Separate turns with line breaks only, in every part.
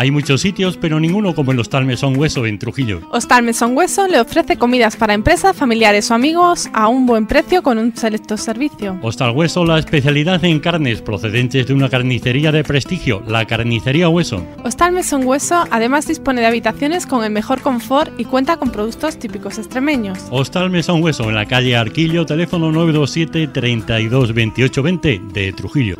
Hay muchos sitios, pero ninguno como el Hostal Mesón Hueso en Trujillo.
Hostal Mesón Hueso le ofrece comidas para empresas, familiares o amigos a un buen precio con un selecto servicio.
Hostal Hueso, la especialidad en carnes procedentes de una carnicería de prestigio, la Carnicería Hueso.
Hostal Mesón Hueso además dispone de habitaciones con el mejor confort y cuenta con productos típicos extremeños.
Hostal Mesón Hueso en la calle Arquillo, teléfono 927 32 28 20 de Trujillo.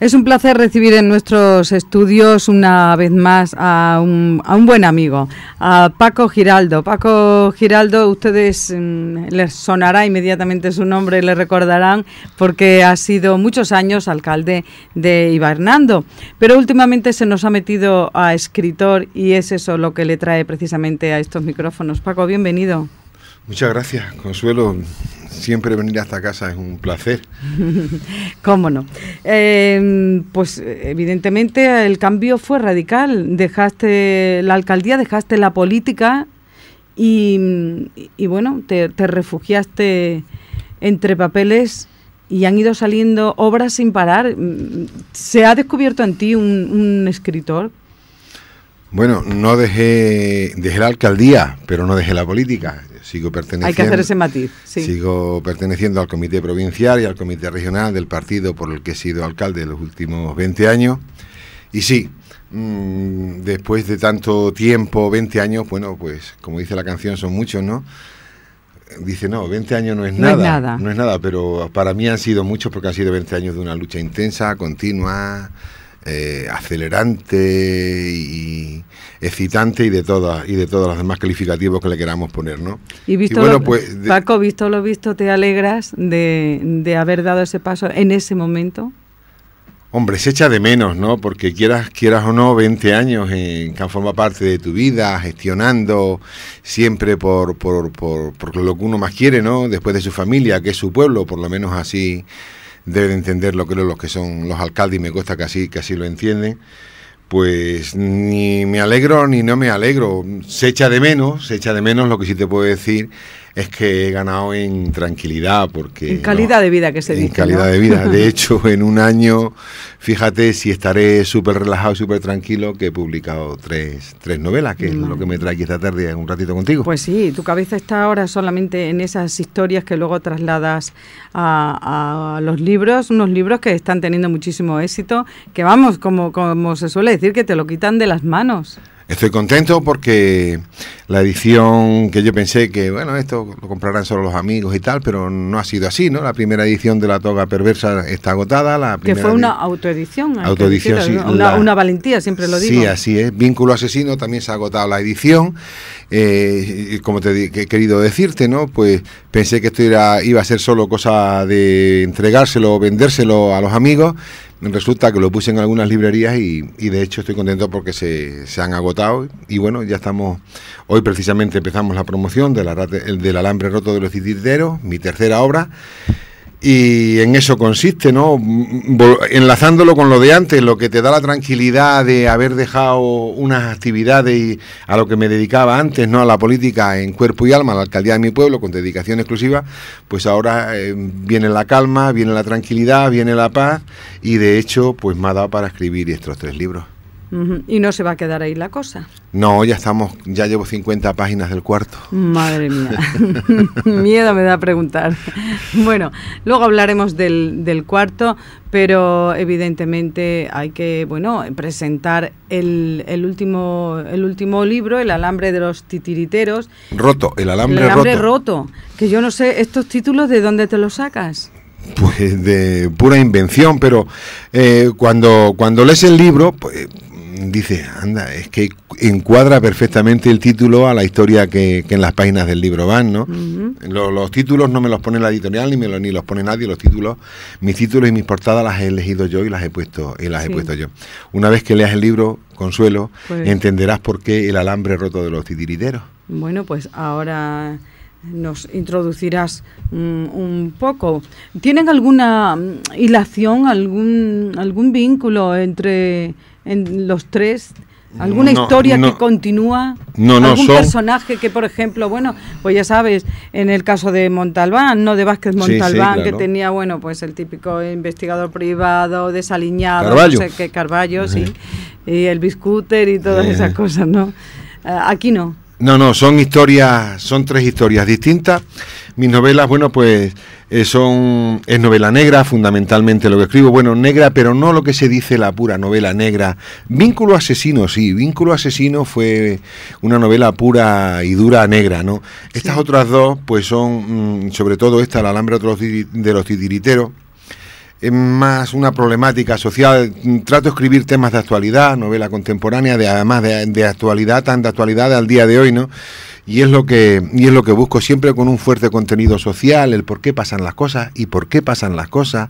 Es un placer recibir en nuestros estudios una vez más a un, buen amigo, a Paco Giraldo. Paco Giraldo, ustedes mm, les sonará inmediatamente su nombre, y le recordarán, porque ha sido muchos años alcalde de Ibarnando, pero últimamente se nos ha metido a escritor y es eso lo que le trae precisamente a estos micrófonos. Paco, bienvenido.
Muchas gracias, Consuelo. Siempre venir hasta casa es un placer.
¿Cómo no? Em, pues evidentemente el cambio fue radical. Dejaste la alcaldía, dejaste la política y, bueno, te, refugiaste entre papeles y han ido saliendo obras sin parar. ¿Se ha descubierto en ti un, un, escritor?
Bueno, no dejé, dejé la alcaldía, pero no dejé la política sigo perteneciendo. Hay que hacer ese matiz. Sigo perteneciendo al comité provincial y al comité regional del partido por el que he sido alcalde los últimos 20 años. Y sí, mm, después de tanto tiempo, 20 años, bueno, pues como dice la canción, son muchos, ¿no? Dice, no, 20 años no es, nada, nada. No es nada, pero para mí han sido muchos porque han sido 20 años de una lucha intensa, continua eh, acelerante y excitante y de todas y de demás calificativos que le queramos poner, ¿no? Y, bueno, pues,
Paco, visto lo visto, ¿te alegras de, haber dado ese paso en ese momento?
Hombre, se echa de menos, ¿no? Porque quieras, quieras o no, 20 años en que han formado parte de tu vida, gestionando siempre por, por, por, por, lo que uno más quiere, ¿no? Después de su familia, que es su pueblo, por lo menos así, deben entender lo los que son los alcaldes y me cuesta que así, que así lo entienden, pues ni me alegro ni no me alegro. Se echa de menos, se echa de menos lo que sí te puedo decir es que he ganado en tranquilidad porque... En calidad
de vida que se dice. En calidad de vida. De
hecho, en un año, fíjate si estaré súper relajado, súper tranquilo, que he publicado tres, tres novelas, que es lo que me trae aquí esta tarde un ratito contigo. Pues sí,
tu cabeza está ahora solamente en esas historias que luego trasladas a, a los libros, unos libros que están teniendo muchísimo éxito, que vamos, como, como se suele decir, que te lo quitan de las manos.
Estoy contento porque la edición que yo pensé que, bueno, esto lo comprarán solo los amigos y tal, pero no ha sido así, ¿no? La primera edición de La Toga Perversa está agotada. La que fue una
autoedición. Autoedición, Una, valentía, siempre lo digo. Sí,
así es. Vínculo Asesino también se ha agotado la edición. Eh, como te he querido decirte, ¿no? Pues pensé que esto iba a ser solo cosa de entregárselo o vendérselo a los amigos Resulta que lo puse en algunas librerías y, de hecho estoy contento porque se, han agotado. Y bueno, ya estamos, hoy precisamente empezamos la promoción del, alambre roto de los titiriteros mi tercera obra. Y en eso consiste, ¿no? Enlazándolo con lo de antes, lo que te da la tranquilidad de haber dejado unas actividades a lo que me dedicaba antes, ¿no? A la política en cuerpo y alma, a la alcaldía de mi pueblo, con dedicación exclusiva, pues ahora eh, viene la calma, viene la tranquilidad, viene la paz y de hecho, pues me ha dado para escribir estos tres libros.
Y no se va a quedar ahí la cosa.
No, ya estamos, ya llevo 50 páginas del cuarto.
Madre mía, miedo me da preguntar. Bueno, luego hablaremos del, cuarto, pero evidentemente hay que, bueno, presentar el, último, el último libro, El alambre de los titiriteros.
Roto, el alambre, el alambre
roto. Que yo no sé, estos títulos, ¿de dónde te los sacas?
Pues de pura invención, pero eh, cuando, cuando lees el libro, pues Dice, anda, es que encuadra perfectamente el título a la historia que, en las páginas del libro van, ¿no? los, títulos no me los pone la editorial ni me los, ni los pone nadie, los títulos, mis títulos y mis portadas las he elegido yo y las he puesto, y las he puesto yo. Una vez que leas el libro, Consuelo, pues entenderás por qué el alambre roto de los titiriteros.
Bueno, pues ahora nos introducirás mm, un poco. ¿Tienen alguna mm, hilación, algún, algún vínculo entre en los tres? ¿Alguna historia que continúa? No, no, ¿Algún personaje que, por ejemplo, bueno, pues ya sabes, en el caso de Montalbán, ¿no? De Vázquez Montalbán, que tenía, bueno, pues el típico investigador privado, desaliñado, no sé qué, Carballo, sí, y el Biscooter y todas esas cosas, ¿no? Eh, aquí no.
No, no, son historias, son tres historias distintas. Mis novelas, bueno, pues eh, son, es novela negra, fundamentalmente lo que escribo, bueno, negra, pero no lo que se dice la pura novela negra. Vínculo asesino, sí, Vínculo asesino fue una novela pura y dura negra, ¿no? Estas otras dos, pues son, mm, sobre todo esta, La Alhambra de los titiriteros, es más una problemática social. Trato de escribir temas de actualidad, novela contemporánea, de además de, actualidad, tan de actualidad al día de hoy, ¿no? Y es lo que es lo que busco siempre con un fuerte contenido social, el por qué pasan las cosas y por qué pasan las cosas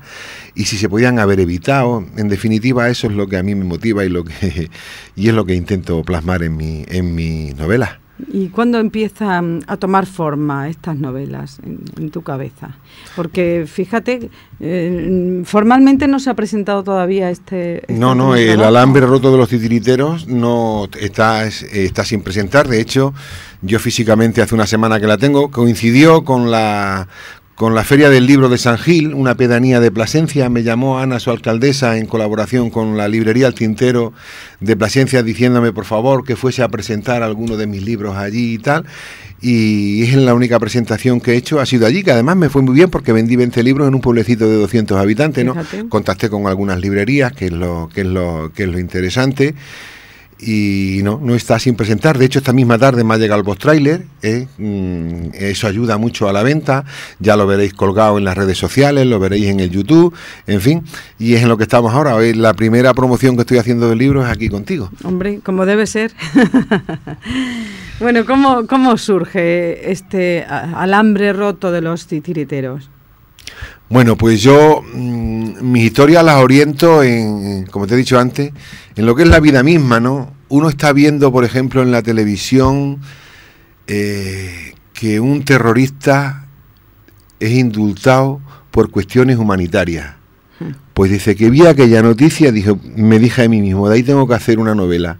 y si se podían haber evitado. En definitiva, eso es lo que a mí me motiva y lo que y es lo que intento plasmar en mi en mi novelas.
¿Y cuándo empiezan mm, a tomar forma estas novelas en, tu cabeza? Porque fíjate, eh, formalmente no se ha presentado todavía este... este no, no, el alambre
roto de los titiriteros no está, está sin presentar. De hecho, yo físicamente hace una semana que la tengo, coincidió con la, con la Feria del Libro de San Gil, una pedanía de Plasencia. Me llamó Ana, su alcaldesa, en colaboración con la librería El Tintero de Plasencia, diciéndome, por favor, que fuese a presentar alguno de mis libros allí y tal. Y es la única presentación que he hecho, ha sido allí, que además me fue muy bien porque vendí 20 libros en un pueblecito de 200 habitantes. ¿no? Contacté con algunas librerías, que es lo, que es lo, que es lo interesante y no, no está sin presentar. De hecho, esta misma tarde me ha llegado el boss trailer. ¿eh? Mm, eso ayuda mucho a la venta. Ya lo veréis colgado en las redes sociales, lo veréis en el YouTube, en fin. Y es en lo que estamos ahora. Hoy la primera promoción que estoy haciendo del libro es aquí contigo.
Hombre, como debe ser. bueno, ¿cómo, ¿cómo surge este alambre roto de los titiriteros?
Bueno, pues yo mm, mis historias las oriento en, como te he dicho antes, en lo que es la vida misma, ¿no? Uno está viendo, por ejemplo, en la televisión eh, que un terrorista es indultado por cuestiones humanitarias. Hmm. Pues dice que vi aquella noticia, dijo, me dije a mí mismo, de ahí tengo que hacer una novela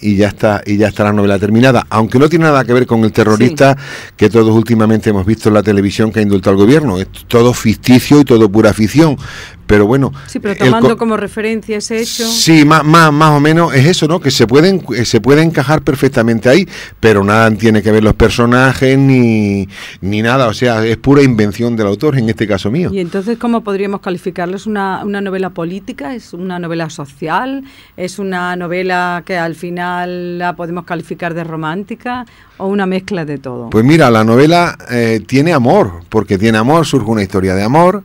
y ya está y ya está la novela terminada, aunque no tiene nada que ver con el terrorista que todos últimamente hemos visto en la televisión que ha indultado al gobierno, es todo ficticio y todo pura ficción, pero bueno.
Sí, pero tomando como referencia ese hecho. Sí,
más, más, más o menos es eso, ¿no? Que se pueden eh, se puede encajar perfectamente ahí, pero nada tiene que ver los personajes ni, ni nada. O sea, es pura invención del autor, en este caso mío. ¿Y
entonces cómo podríamos calificarlo? ¿Es una, una novela política? ¿Es una novela social? ¿Es una novela que al final la podemos calificar de romántica? o una mezcla de todo? Pues
mira, la novela eh, tiene amor, porque tiene amor, surge una historia de amor,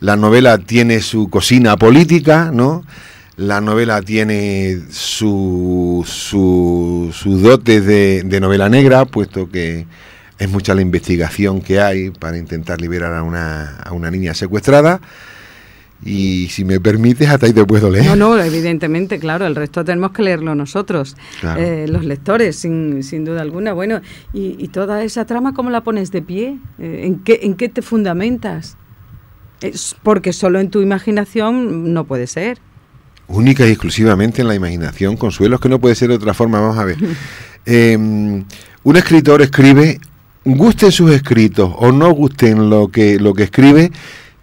la novela tiene su cocina política, ¿no? La novela tiene sus su, su dotes de, de novela negra, puesto que es mucha la investigación que hay para intentar liberar a una, a una niña secuestrada y si me permites, hasta ahí te puedo leer. No, no,
evidentemente, claro, el resto tenemos que leerlo nosotros, eh, los lectores, sin, sin, duda alguna. Bueno, y, toda esa trama cómo la pones de pie? Eh, ¿en, qué, ¿En qué te fundamentas? Es porque solo en tu imaginación no puede ser.
Única y exclusivamente en la imaginación, Consuelo, que no puede ser de otra forma, vamos a ver. Em, un escritor escribe, gusten sus escritos o no gusten lo que, lo que escribe,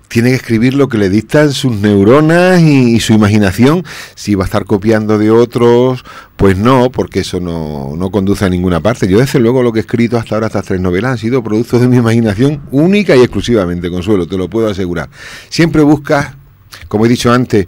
tiene que escribir lo que le dictan sus neuronas y, su imaginación. Si va a estar copiando de otros, pues no, porque eso no, no, conduce a ninguna parte. Yo desde luego lo que he escrito hasta ahora, estas tres novelas, han sido productos de mi imaginación única y exclusivamente, Consuelo, te lo puedo asegurar. Siempre buscas, como he dicho antes,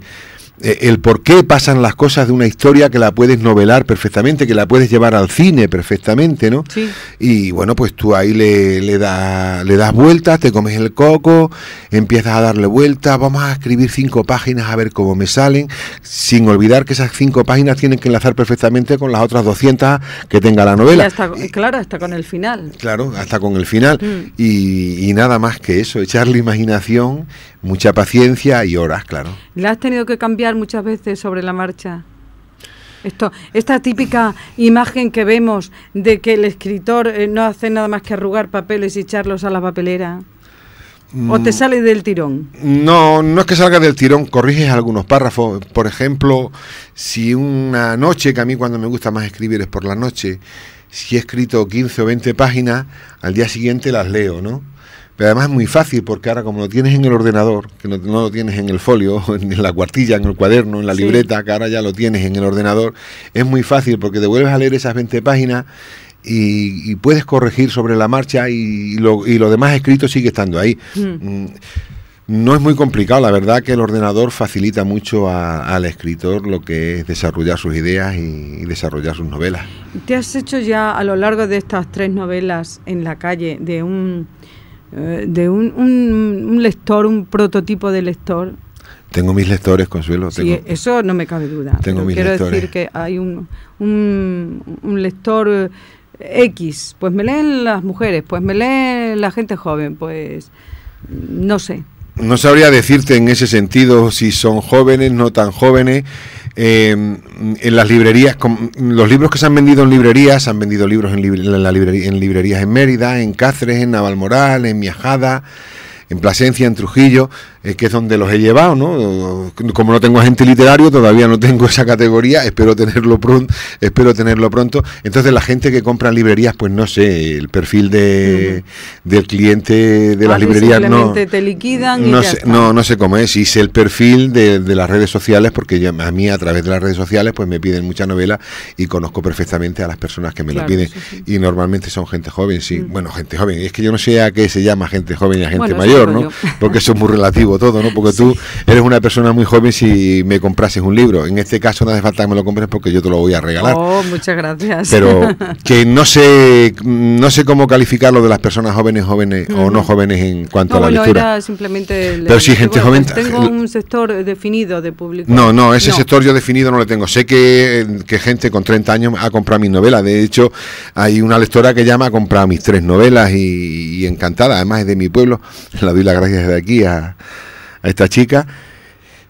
eh, el por qué pasan las cosas de una historia que la puedes novelar perfectamente, que la puedes llevar al cine perfectamente, ¿no? Sí. Y bueno, pues tú ahí le, le, da, le das vueltas, te comes el coco, empiezas a darle vueltas, vamos a escribir cinco páginas a ver cómo me salen, sin olvidar que esas cinco páginas tienen que enlazar perfectamente con las otras 200 que tenga la novela.
claro, hasta con el final.
Claro, hasta con el final. Mm. Y, y nada más que eso, echarle imaginación Mucha paciencia y horas, claro.
¿La has tenido que cambiar muchas veces sobre la marcha? Esto, esta típica imagen que vemos de que el escritor eh, no hace nada más que arrugar papeles y echarlos a la papelera. ¿O te mm. sale del tirón?
No, no es que salga del tirón, corriges algunos párrafos. Por ejemplo, si una noche, que a mí cuando me gusta más escribir es por la noche, si he escrito 15 o 20 páginas, al día siguiente las leo, ¿no? Pero además es muy fácil porque ahora como lo tienes en el ordenador, que no, lo tienes en el folio, en la cuartilla, en el cuaderno, en la libreta, que ahora ya lo tienes en el ordenador, es muy fácil porque te vuelves a leer esas 20 páginas y, puedes corregir sobre la marcha y, lo, demás escrito sigue estando ahí. Mm. Mm, no es muy complicado, la verdad que el ordenador facilita mucho al escritor lo que es desarrollar sus ideas y, desarrollar sus novelas.
¿Te has hecho ya a lo largo de estas tres novelas en la calle de un eh, de un, un, lector, un prototipo de lector.
Tengo mis lectores, Consuelo. sí,
eso no me cabe duda. quiero decir que hay un, un, un lector eh, X, pues me leen las mujeres, pues me leen la gente joven, pues no sé
no sabría decirte en ese sentido si son jóvenes, no tan jóvenes. Eh, en las librerías, los libros que se han vendido en librerías, se han vendido libros en, en librerías en Mérida, en Cáceres, en Navalmoral, en Miajada, en Plasencia, en Trujillo. Es eh, que es donde los he llevado, ¿no? Como no tengo agente literario, todavía no tengo esa categoría, espero tenerlo pronto, espero tenerlo pronto. Entonces la gente que compra en librerías, pues no sé, el perfil del cliente de las ah, librerías no te
liquidan no, sé,
no sé cómo es, hice el perfil de, las redes sociales porque a mí a través de las redes sociales pues me piden mucha novela y conozco perfectamente a las personas que me lo piden y normalmente son gente joven, sí, mm. bueno, gente joven, es que yo no sé a qué se llama gente joven y a gente mayor, ¿no? Porque eso es muy relativo todo, ¿no? Porque tú eres una persona muy joven si me comprases un libro. En este caso no hace falta que me lo compres porque yo te lo voy a regalar.
Oh, muchas gracias. Pero
que no sé, no sé cómo calificar lo de las personas jóvenes, jóvenes o no jóvenes en cuanto a la lectura.
simplemente Pero si gente Tengo eh, un sector definido de público.
No, no, ese sector yo definido no lo tengo. Sé que, que gente con 30 años ha comprado mis novelas. De hecho, hay una lectora que llama a comprar mis tres novelas y, encantada. Además es de mi pueblo. La doy las gracias de aquí a, a esta chica.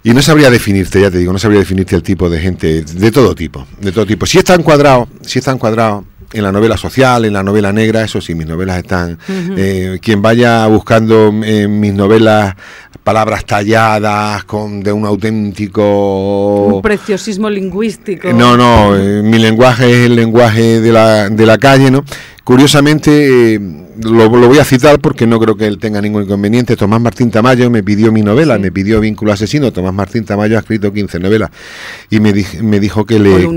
Y no sabría definirte, ya te digo, no sabría definirte el tipo de gente, de todo tipo, de todo tipo. Si está encuadrado, si está encuadrado en la novela social, en la novela negra, eso sí, mis novelas están. Eh, quien vaya buscando en eh, mis novelas palabras talladas, con, de un auténtico... Un
preciosismo lingüístico. No,
no, eh, mi lenguaje es el lenguaje de la, de la calle, ¿no? Curiosamente, eh, lo, voy a citar porque no creo que él tenga ningún inconveniente. Tomás Martín Tamayo me pidió mi novela, me pidió Vínculo Asesino. Tomás Martín Tamayo ha escrito 15 novelas y me, dijo que le.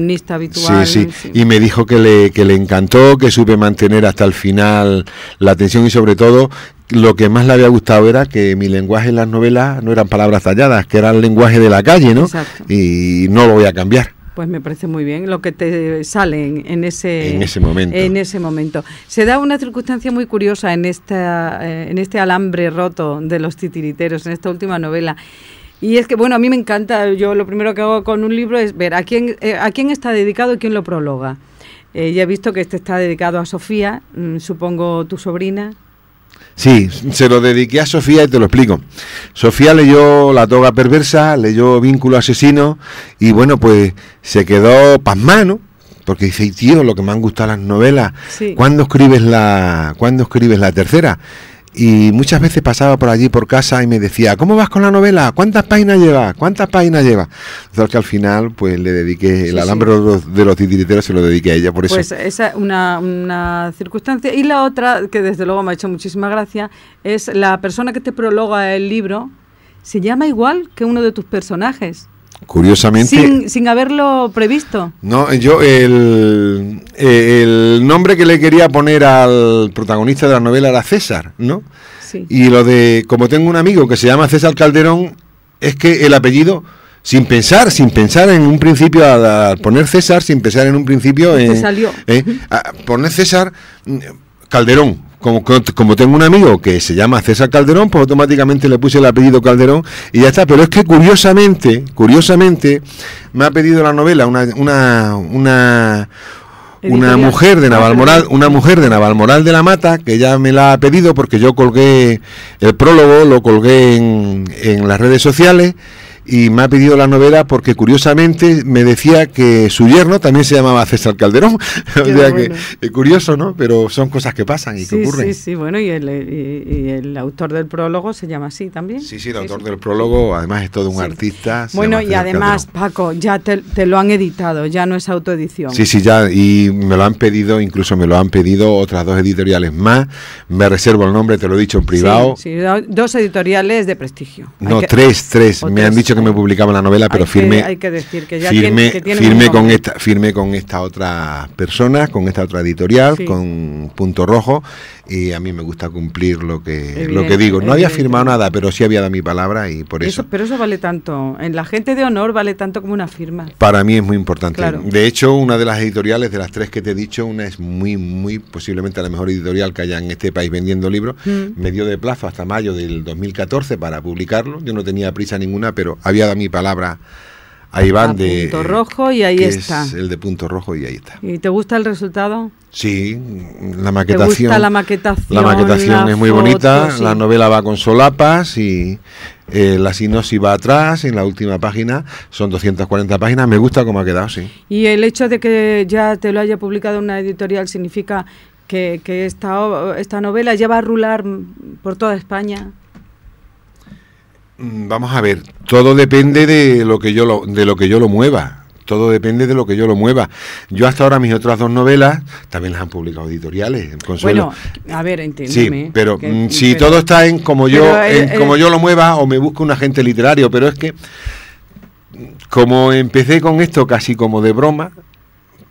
Sí, Y me dijo que que le encantó, que supe mantener hasta el final la atención y, sobre todo, lo que más le había gustado era que mi lenguaje en las novelas no eran palabras talladas, que era el lenguaje de la calle, ¿no? Y no lo voy a cambiar.
Pues me parece muy bien lo que te sale en, ese, momento. en ese momento. Se da una circunstancia muy curiosa en, esta, eh, en este alambre roto de los titiriteros, en esta última novela. Y es que, bueno, a mí me encanta, yo lo primero que hago con un libro es ver a quién, eh, a quién está dedicado y quién lo prologa. Eh, ya he visto que este está dedicado a Sofía, mm, supongo tu sobrina.
Sí, se lo dediqué a Sofía y te lo explico. Sofía leyó La toga perversa, leyó Vínculo asesino y bueno, pues se quedó pasmano porque dice, tío, lo que me han gustado las novelas, escribes la cuándo escribes la tercera? y muchas veces pasaba por allí, por casa, y me decía, ¿cómo vas con la novela? ¿Cuántas páginas llevas? ¿Cuántas páginas lleva?... Entonces que al final, pues le dediqué, el alambre de los titiriteros se lo dediqué a ella, por eso. Pues
esa es una, una, circunstancia. Y la otra, que desde luego me ha hecho muchísima gracia, es la persona que te prologa el libro, se llama igual que uno de tus personajes.
Curiosamente. Sin,
sin, haberlo previsto.
No, yo el, eh, el, nombre que le quería poner al protagonista de la novela era César, ¿no? Sí. Y lo de, como tengo un amigo que se llama César Calderón, es que el apellido, sin pensar, sin pensar en un principio, al, poner César, sin pensar en un principio. En, eh, salió. Eh, poner César, mm, Calderón, como, como, tengo un amigo que se llama César Calderón, pues automáticamente le puse el apellido Calderón y ya está. Pero es que curiosamente, curiosamente, me ha pedido la novela una, una,
una, mujer de Navalmoral, una mujer
de Navalmoral de la Mata, que ya me la ha pedido porque yo colgué el prólogo, lo colgué en, en las redes sociales y me ha pedido la novela porque curiosamente me decía que su yerno también se llamaba César Calderón. o sea eh, curioso, ¿no? Pero son cosas que pasan y que ocurren. Sí,
sí, bueno, y el, eh, y, el, autor del prólogo se llama así también.
Sí, sí, el autor del prólogo además es todo un artista. Bueno, y además,
Paco, ya te, lo han editado, ya no es autoedición. Sí,
sí, ya, y me lo han pedido, incluso me lo han pedido otras dos editoriales más. Me reservo el nombre, te lo he dicho en privado.
Sí, dos editoriales de prestigio. No, tres, tres. Me han dicho
que me publicaba la novela, pero firme,
firme, firme con esta,
firme con esta otra persona, con esta otra editorial, con Punto Rojo, y a mí me gusta cumplir lo que, lo que digo. No había firmado nada, pero sí había dado mi palabra y por eso.
Pero eso vale tanto, en la gente de honor vale tanto como una
firma. Para mí es muy importante. De hecho, una de las editoriales, de las tres que te he dicho, una es muy, muy posiblemente la mejor editorial que haya en este país vendiendo libros. Mm. Me dio de plazo hasta mayo del 2014 para publicarlo. Yo no tenía prisa ninguna, pero había dado mi palabra a Iván de... Punto Rojo y ahí está. Es el de Punto Rojo y ahí está.
¿Y te gusta el resultado?
Sí, mm, la maquetación. la maquetación. La maquetación es muy bonita, la novela va con solapas y eh, la sinopsis va atrás en la última página, son 240 páginas, me gusta cómo ha quedado, sí.
Y el hecho de que ya te lo haya publicado una editorial significa que, esta, novela ya va a rular por toda España.
Mm, vamos a ver, todo depende de lo que yo de lo que yo lo mueva todo depende de lo que yo lo mueva. Yo hasta ahora mis otras dos novelas también las han publicado editoriales. Consuelo.
Bueno, a ver, entiéndeme. pero mm, si todo
está en como yo, eh, como eh, yo lo mueva o me busco un agente literario, pero es que mm, como empecé con esto casi como de broma,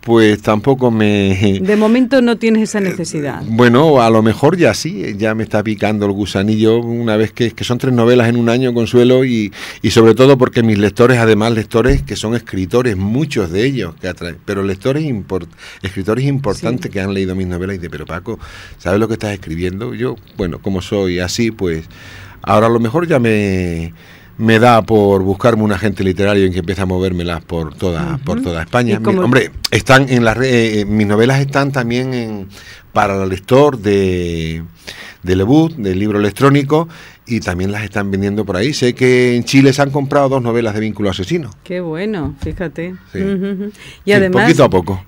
pues tampoco me...
De momento no tienes esa necesidad. Eh,
bueno, a lo mejor ya sí, ya me está picando el gusanillo una vez que, que son tres novelas en un año, Consuelo, y, y, sobre todo porque mis lectores, además lectores que son escritores, muchos de ellos, que atraen, pero lectores escritores importantes que han leído mis novelas y de, pero Paco, ¿sabes lo que estás escribiendo? Yo, bueno, como soy así, pues ahora a lo mejor ya me me da por buscarme un agente literario en que empieza a movérmelas por toda, por toda España. hombre, están en las eh, eh, mis novelas están también para el lector de, de Lebut, del libro electrónico, y también las están vendiendo por ahí. Sé que en Chile se han comprado dos novelas de vínculo asesino.
Qué bueno, fíjate. Y además,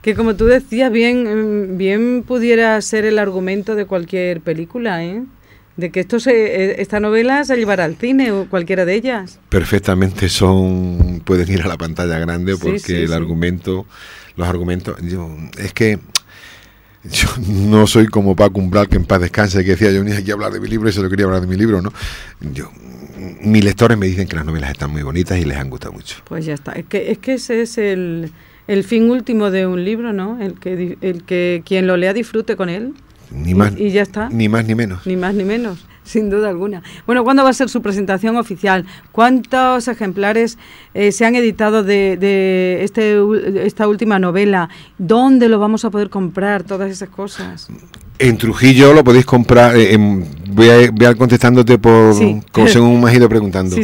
que como tú decías, bien, mm, bien pudiera ser el argumento de cualquier película, ¿eh? de que esto se, eh, esta novela se llevará al cine o cualquiera de ellas.
Perfectamente son pueden ir a la pantalla grande porque el argumento, los argumentos, es que yo no soy como Paco Umbral que en paz descanse que decía yo venía aquí a hablar de mi libro y lo quería hablar de mi libro, ¿no? Yo mis lectores me dicen que las novelas están muy bonitas y les han gustado mucho.
Pues ya está, es que es que ese es el el fin último de un libro, ¿no? El que el que quien lo lea disfrute con él. Ni más, Ni
menos. Ni
más ni menos, sin duda alguna. Bueno, ¿cuándo va a ser su presentación oficial? ¿Cuántos ejemplares eh, se han editado de, de este, esta última novela? ¿Dónde lo vamos a poder comprar? Todas esas cosas.
En Trujillo lo podéis comprar. Eh, voy, a, voy, ir contestándote por como según me has ido preguntando.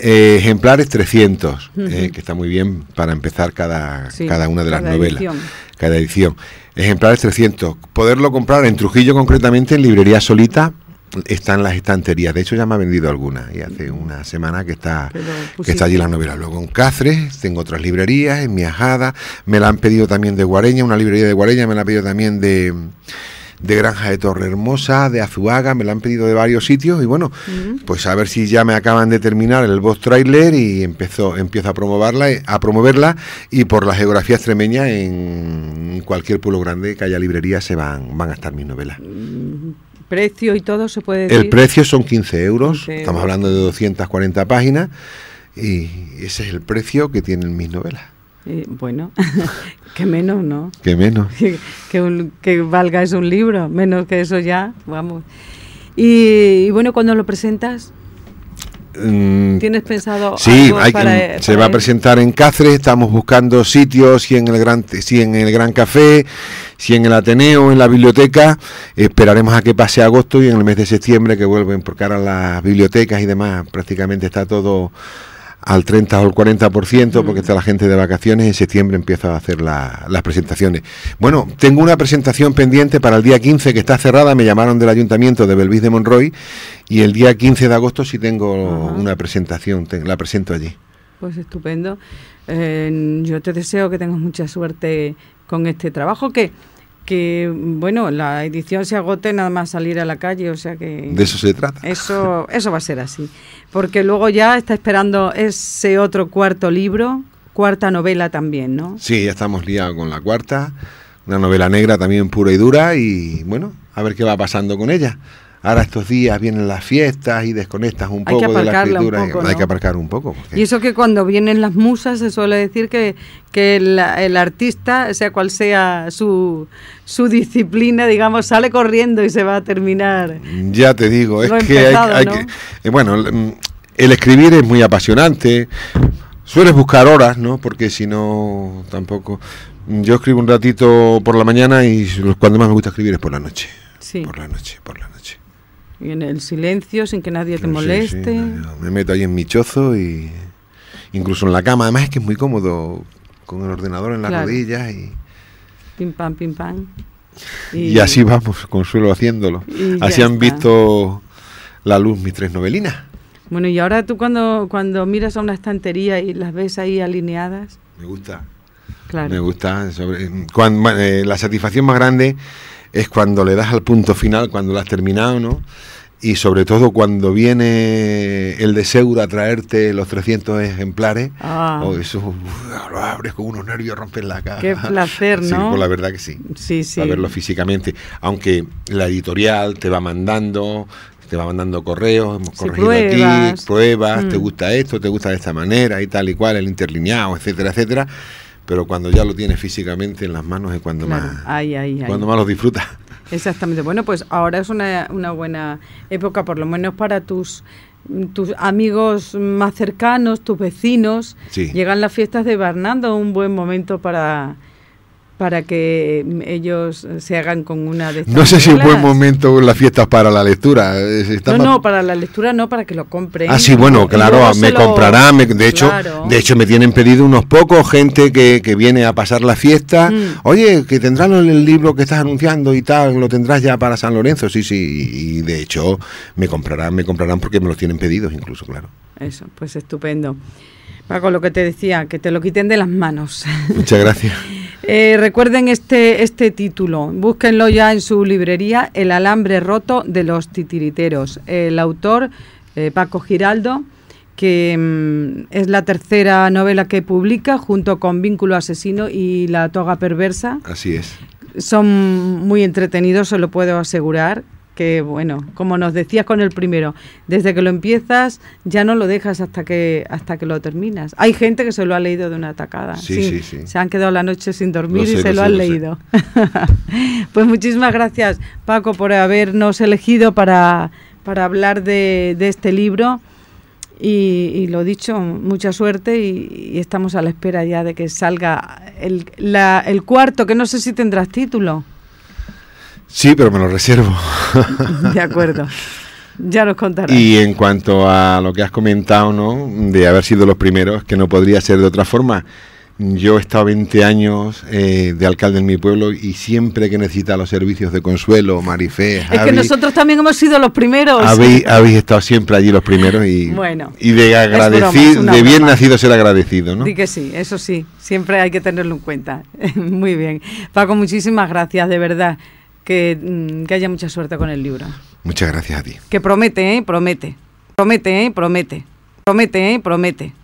Eh, ejemplares 300, que está muy bien para empezar cada, cada una de las novelas, cada edición ejemplares 300. Poderlo comprar en Trujillo concretamente en librería solita están las estanterías. De hecho, ya me ha vendido alguna y hace una semana que está, que está allí la novela. Luego en Cáceres tengo otras librerías, en Miajada, me la han pedido también de Guareña, una librería de Guareña me la ha pedido también de, de Granja de Torre Hermosa, de Azuaga, me la han pedido de varios sitios y bueno, pues a ver si ya me acaban de terminar el voz trailer y empezó, empiezo a promoverla, eh, a promoverla y por la geografía extremeña en cualquier pueblo grande que haya librería se van, van a estar mis novelas.
precio y todo se puede decir? El precio
son 15 euros, estamos hablando de 240 páginas y ese es el precio que tienen mis novelas.
Eh, bueno, que menos, ¿no? Que menos. que, valga es un libro, menos que eso ya, vamos. Y, bueno, cuando lo presentas,
mm, ¿Tienes
pensado sí, mm, se va a presentar
en Cáceres, estamos buscando sitios, si en el Gran si en el Gran Café, si en el Ateneo, en la biblioteca, esperaremos a que pase agosto y en el mes de septiembre que vuelven porque ahora las bibliotecas y demás prácticamente está todo al 30 o al 40% porque mm. está la gente de vacaciones. En septiembre empieza a hacer las presentaciones. Bueno, tengo una presentación pendiente para el día 15 que está cerrada. Me llamaron del ayuntamiento de Belvis de Monroy y el día 15 de agosto sí tengo una presentación, la presento allí.
Pues estupendo. Eh, yo te deseo que tengas mucha suerte con este trabajo que que bueno, la edición se agote nada más salir a la calle, o sea que de eso se trata. Eso eso va a ser así, porque luego ya está esperando ese otro cuarto libro, cuarta novela también, ¿no?
Sí, ya estamos liados con la cuarta, una novela negra también pura y dura y bueno, a ver qué va pasando con ella. Ahora estos días vienen las fiestas y desconectas un poco de la escritura. Hay que aparcar un poco.
Y eso que cuando vienen las musas se suele decir que, el, artista, sea cual sea su, disciplina, digamos, sale corriendo y se va a terminar.
Ya te digo, es que hay, que... Eh, bueno, mm, el escribir es muy apasionante. Sueles buscar horas, ¿no? Porque si no, tampoco... Yo escribo un ratito por la mañana y cuando más me gusta escribir es por la noche.
Sí. Por la noche, por la noche. Y en el silencio, sin que nadie te moleste.
me meto ahí en mi chozo y incluso en la cama. Además es que es muy cómodo con el ordenador en las rodilla rodillas y...
Pim pam, pim pam. Y, así
vamos, Consuelo, haciéndolo. Así han visto la luz mis tres novelinas.
Bueno, y ahora tú cuando, cuando miras a una estantería y las ves ahí alineadas...
Me gusta. Me gusta. Eh, la satisfacción más grande es cuando le das al punto final, cuando lo has terminado, ¿no? Y sobre todo cuando viene el de atraerte traerte los 300 ejemplares, ah. o oh, eso lo abres con unos nervios, rompes la cara. Qué placer, ¿no? Sí, pues la verdad que sí. Sí, sí. verlo físicamente. Aunque la editorial te va mandando, te va mandando correos, hemos corregido pruebas. aquí, pruebas, te mm. gusta esto, te gusta de esta manera y tal y cual, el interlineado, etcétera, etcétera pero cuando ya lo tienes físicamente en las manos es cuando más
cuando más lo disfrutas. Exactamente. Bueno, pues ahora es una, una buena época, por lo menos para tus tus amigos más cercanos, tus vecinos. Llegan las fiestas de Bernando, un buen momento para para que ellos se hagan con una de estas No sé si es buen
momento las fiestas para la lectura. no, no,
para la lectura no, para que lo
compren. Ah, sí, bueno, claro, ah, me comprarán... de hecho, de hecho me tienen pedido unos pocos gente que, que viene a pasar la fiesta. Mm. Oye, que tendrán el libro que estás anunciando y tal, lo tendrás ya para San Lorenzo. Sí, sí, y de hecho me comprarán, me comprarán porque me lo tienen pedidos incluso, claro.
Eso, pues estupendo. Paco, lo que te decía, que te lo quiten de las manos.
Muchas gracias.
Eh, recuerden este, este título, búsquenlo ya en su librería, El alambre roto de los titiriteros. El autor, eh, Paco Giraldo, que mm, es la tercera novela que publica junto con Vínculo Asesino y La Toga Perversa. Así es. Son muy entretenidos, se lo puedo asegurar que bueno, como nos decías con el primero, desde que lo empiezas ya no lo dejas hasta que hasta que lo terminas. Hay gente que se lo ha leído de una tacada. Sí, sí, sí. Se han quedado la noche sin dormir y se lo, han leído. pues muchísimas gracias, Paco, por habernos elegido para, hablar de, este libro. Y, lo dicho, mucha suerte y, y, estamos a la espera ya de que salga el, la, el cuarto, que no sé si tendrás título.
Sí, pero me lo reservo. De
acuerdo. Ya nos contarás.
Y en cuanto a lo que has comentado, ¿no? De haber sido los primeros, que no podría ser de otra forma. Yo he estado 20 años eh, de alcalde en mi pueblo y siempre que necesita los servicios de Consuelo, Marifé, Es que nosotros
también hemos sido los primeros. Habéis,
estado siempre allí los primeros y, bueno, y de agradecido, de bien nacido ser agradecido, ¿no? Sí
que sí, eso sí, siempre hay que tenerlo en cuenta. Muy bien. Paco, muchísimas gracias, de verdad. Mm, que, haya mucha suerte con el libro.
Muchas gracias a ti.
Que promete, ¿eh? Promete. Promete, ¿eh? Promete. Promete, ¿eh? Promete.